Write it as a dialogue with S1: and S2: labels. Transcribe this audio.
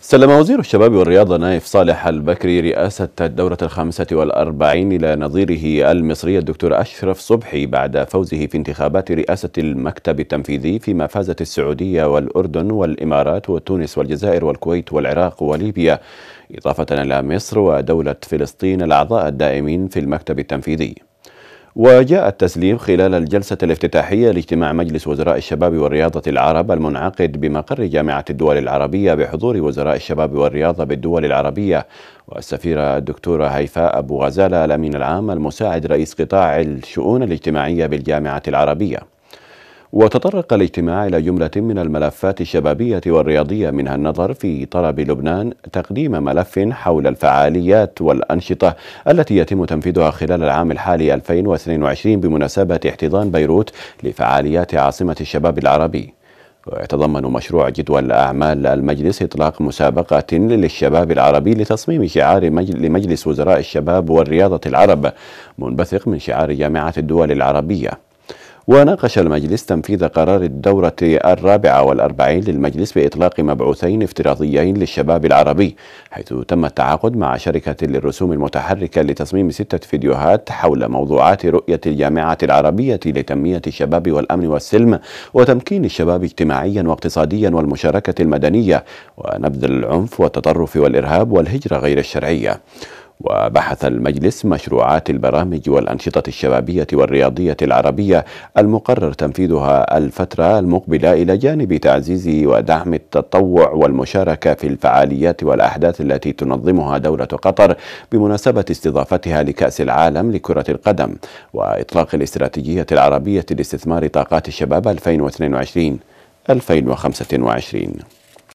S1: سلم وزير الشباب والرياضة نايف صالح البكري رئاسة الدورة الخامسة والأربعين إلى نظيره المصري الدكتور أشرف صبحي بعد فوزه في انتخابات رئاسة المكتب التنفيذي فيما فازت السعودية والأردن والإمارات وتونس والجزائر والكويت والعراق وليبيا إضافة إلى مصر ودولة فلسطين الأعضاء الدائمين في المكتب التنفيذي وجاء التسليم خلال الجلسة الافتتاحية لاجتماع مجلس وزراء الشباب والرياضة العرب المنعقد بمقر جامعة الدول العربية بحضور وزراء الشباب والرياضة بالدول العربية والسفيرة الدكتورة هيفاء أبو غزالة الأمين العام المساعد رئيس قطاع الشؤون الاجتماعية بالجامعة العربية وتطرق الاجتماع إلى جملة من الملفات الشبابية والرياضية منها النظر في طلب لبنان تقديم ملف حول الفعاليات والأنشطة التي يتم تنفيذها خلال العام الحالي 2022 بمناسبة احتضان بيروت لفعاليات عاصمة الشباب العربي ويتضمن مشروع جدول أعمال المجلس إطلاق مسابقة للشباب العربي لتصميم شعار لمجلس وزراء الشباب والرياضة العرب منبثق من شعار جامعة الدول العربية وناقش المجلس تنفيذ قرار الدورة الرابعة والأربعين للمجلس بإطلاق مبعوثين افتراضيين للشباب العربي حيث تم التعاقد مع شركة للرسوم المتحركة لتصميم ستة فيديوهات حول موضوعات رؤية الجامعة العربية لتنمية الشباب والأمن والسلم وتمكين الشباب اجتماعيا واقتصاديا والمشاركة المدنية ونبذ العنف والتطرف والإرهاب والهجرة غير الشرعية وبحث المجلس مشروعات البرامج والأنشطة الشبابية والرياضية العربية المقرر تنفيذها الفترة المقبلة إلى جانب تعزيز ودعم التطوع والمشاركة في الفعاليات والأحداث التي تنظمها دولة قطر بمناسبة استضافتها لكأس العالم لكرة القدم وإطلاق الاستراتيجية العربية لاستثمار طاقات الشباب 2022 2025